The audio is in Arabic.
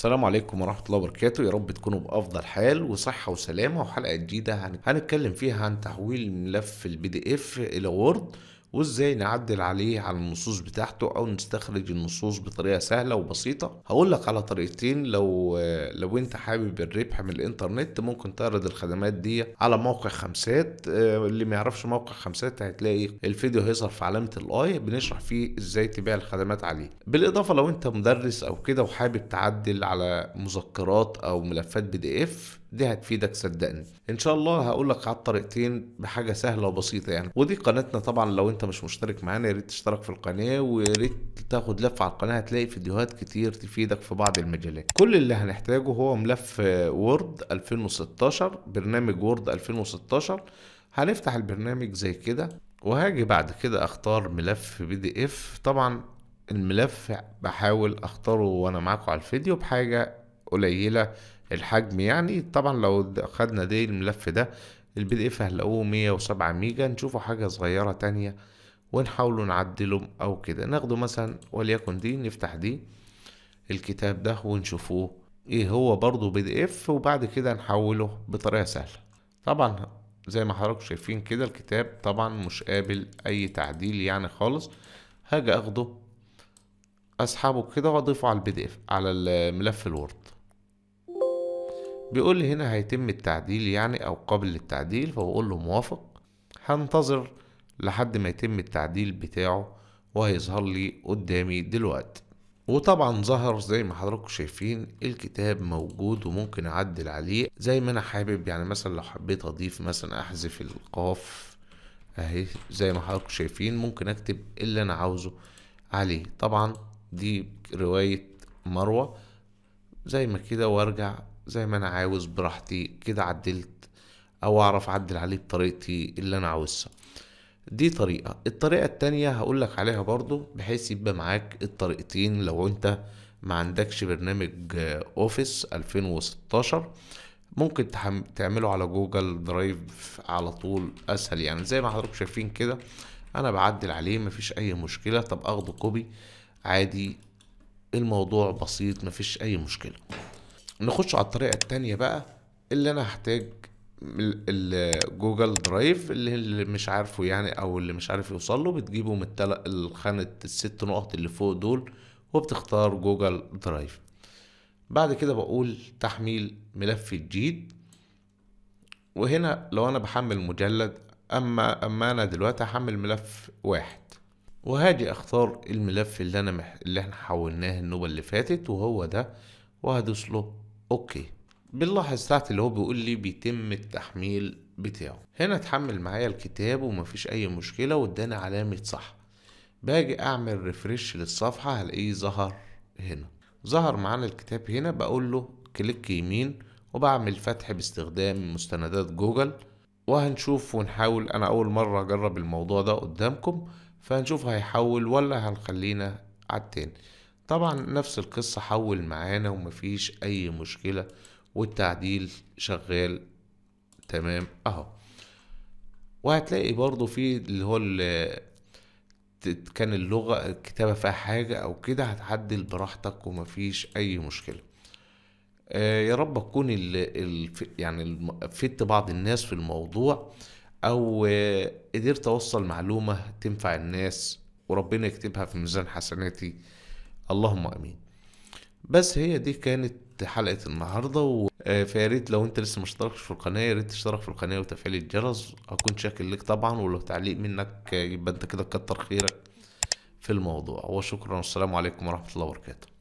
السلام عليكم ورحمة الله وبركاته يا رب تكونوا بأفضل حال وصحة وسلامة وحلقة جديدة هنتكلم فيها عن تحويل ملف البي دي اف إلى وورد وازاي نعدل عليه على النصوص بتاعته او نستخرج النصوص بطريقه سهله وبسيطه هقول لك على طريقتين لو لو انت حابب الربح من الانترنت ممكن تعرض الخدمات دي على موقع خمسات آه، اللي ما يعرفش موقع خمسات هتلاقي الفيديو هيظهر في علامه الاي بنشرح فيه ازاي تبيع الخدمات عليه بالاضافه لو انت مدرس او كده وحابب تعدل على مذكرات او ملفات بي دي اف دي هتفيدك صدقني ان شاء الله هقول لك على الطريقتين بحاجه سهله وبسيطه يعني ودي قناتنا طبعا لو انت انت مش مشترك معانا يا ريت تشترك في القناه ويا ريت تاخد لفه على القناه هتلاقي فيديوهات كتير تفيدك في بعض المجالات كل اللي هنحتاجه هو ملف وورد 2016 برنامج وورد 2016 هنفتح البرنامج زي كده وهاجي بعد كده اختار ملف بي دي اف طبعا الملف بحاول اختاره وانا معاكم على الفيديو بحاجه قليله الحجم يعني طبعا لو خدنا دي الملف ده البي دي اف هنلاقوه 107 ميجا نشوفه حاجه صغيره تانية ونحاولوا نعدله او كده ناخده مثلا وليكن دي نفتح دي الكتاب ده ونشوفوه ايه هو برضو بي دي اف وبعد كده نحوله بطريقه سهله طبعا زي ما حضراتكم شايفين كده الكتاب طبعا مش قابل اي تعديل يعني خالص هاجي اخده اسحبه كده واضيفه على البي دي اف على الملف الوورد بيقول لي هنا هيتم التعديل يعني او قابل للتعديل فبقول له موافق هنتظر لحد ما يتم التعديل بتاعه وهيظهر لي قدامي دلوقتي وطبعا ظهر زي ما حضراتكم شايفين الكتاب موجود وممكن اعدل عليه زي ما انا حابب يعني مثلا لو حبيت اضيف مثلا احذف القاف اهي زي ما حضراتكم شايفين ممكن اكتب اللي انا عاوزه عليه طبعا دي رواية مروة زي ما كده وارجع زي ما انا عاوز براحتي كده عدلت او اعرف اعدل عليه بطريقتي اللي انا عاوزها دي طريقة الطريقة التانية هقولك عليها برضو بحيث يبقى معاك الطريقتين لو انت ما عندكش برنامج اوفيس 2016 ممكن تعمله على جوجل درايف على طول اسهل يعني زي ما حضراتكم شايفين كده انا بعدل عليه مفيش اي مشكلة طب اخده كوبي عادي الموضوع بسيط مفيش اي مشكلة نخش على الطريقه الثانيه بقى اللي انا هحتاج الجوجل درايف اللي, اللي مش عارفه يعني او اللي مش عارف يوصل له بتجيبه من خانه الست نقط اللي فوق دول وبتختار جوجل درايف بعد كده بقول تحميل ملف جديد وهنا لو انا بحمل مجلد اما اما انا دلوقتي هحمل ملف واحد وهاجي اختار الملف اللي انا مح... اللي احنا حولناه النوبه اللي فاتت وهو ده وهدوس له اوكي بنلاحظ تحت اللي هو بيقول لي بيتم التحميل بتاعه هنا اتحمل معايا الكتاب ومفيش اي مشكله واداني علامه صح باجي اعمل ريفرش للصفحه هلاقيه ظهر هنا ظهر معانا الكتاب هنا بقول له كليك يمين وبعمل فتح باستخدام مستندات جوجل وهنشوف ونحاول انا اول مره اجرب الموضوع ده قدامكم فهنشوف هيحول ولا هنخلينا على التاني طبعا نفس القصة حول معانا ومفيش أي مشكلة والتعديل شغال تمام أهو وهتلاقي برضو في اللي هو كان اللغة الكتابة فيها حاجة أو كده هتعدل براحتك ومفيش أي مشكلة آه يا رب تكون ال ال يعني فدت بعض الناس في الموضوع أو آه قدرت أوصل معلومة تنفع الناس وربنا يكتبها في ميزان حسناتي اللهم امين بس هي دي كانت حلقة النهاردة آه، ريت لو انت لسه مشتركش في القناة ياريت تشترك في القناة وتفعيل الجرس هكون شاكر لك طبعا ولو تعليق منك آه، يبقى انت كده كتر خيرك في الموضوع وشكرا والسلام عليكم ورحمة الله وبركاته